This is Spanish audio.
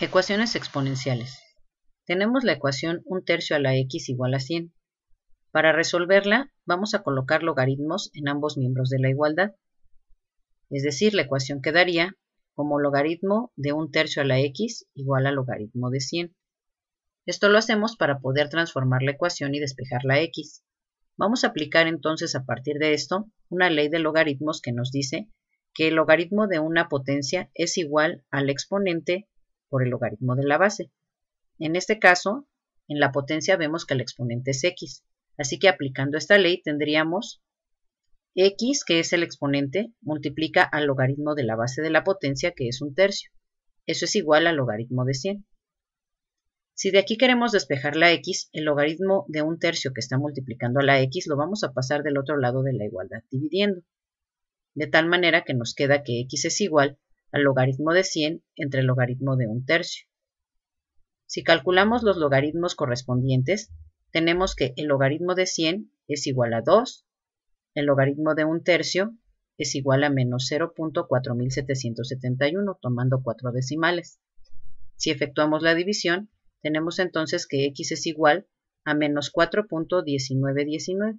Ecuaciones exponenciales. Tenemos la ecuación 1 tercio a la x igual a 100. Para resolverla, vamos a colocar logaritmos en ambos miembros de la igualdad. Es decir, la ecuación quedaría como logaritmo de 1 tercio a la x igual a logaritmo de 100. Esto lo hacemos para poder transformar la ecuación y despejar la x. Vamos a aplicar entonces a partir de esto una ley de logaritmos que nos dice que el logaritmo de una potencia es igual al exponente por el logaritmo de la base. En este caso, en la potencia vemos que el exponente es x, así que aplicando esta ley tendríamos x, que es el exponente, multiplica al logaritmo de la base de la potencia, que es un tercio. Eso es igual al logaritmo de 100. Si de aquí queremos despejar la x, el logaritmo de un tercio que está multiplicando a la x lo vamos a pasar del otro lado de la igualdad dividiendo, de tal manera que nos queda que x es igual al logaritmo de 100 entre el logaritmo de un tercio. Si calculamos los logaritmos correspondientes, tenemos que el logaritmo de 100 es igual a 2, el logaritmo de un tercio es igual a menos 0.4771, tomando 4 decimales. Si efectuamos la división, tenemos entonces que x es igual a menos 4.1919.